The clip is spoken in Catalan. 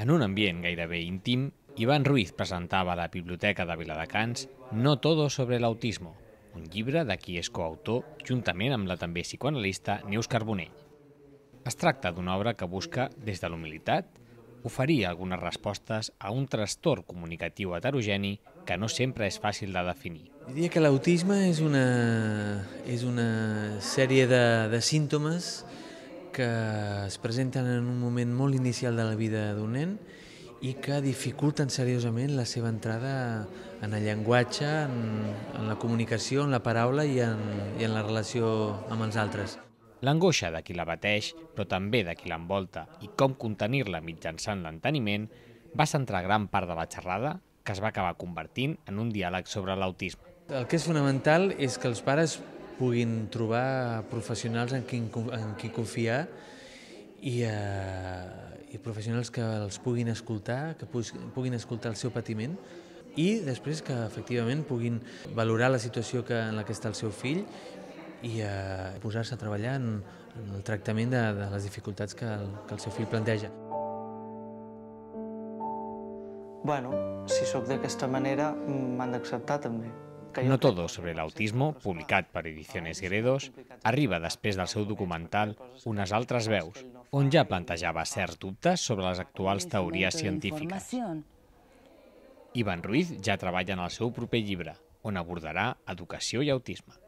En un ambient gairebé íntim, Ivan Ruiz presentava a la Biblioteca de Viladecans No todo sobre el autismo, un llibre de qui és coautor juntament amb la també psicoanalista Neus Carbonell. Es tracta d'una obra que busca, des de l'humilitat, oferir algunes respostes a un trastorn comunicatiu heterogeni que no sempre és fàcil de definir. Diria que l'autisme és una, és una sèrie de, de símptomes que es presenten en un moment molt inicial de la vida d'un nen i que dificulten seriosament la seva entrada en el llenguatge, en, en la comunicació, en la paraula i en, i en la relació amb els altres. L'angoixa de qui la bateix, però també de qui l'envolta i com contenir-la mitjançant l'enteniment, va centrar gran part de la xerrada que es va acabar convertint en un diàleg sobre l'autisme. El que és fonamental és que els pares puguin trobar professionals en qui, en qui confiar i, eh, i professionals que els puguin escoltar, que puguin escoltar el seu patiment i després que efectivament puguin valorar la situació que, en la que està el seu fill i eh, posar-se a treballar en, en el tractament de, de les dificultats que el, que el seu fill planteja. Bueno, si sóc d'aquesta manera, m'han d'acceptar també. No todo sobre l'autisme, publicat per Ediciones Gredos, arriba després del seu documental Unes altres veus, on ja plantejava certs dubtes sobre les actuals teories científiques. Ivan Ruiz ja treballa en el seu proper llibre, on abordarà educació i autisme.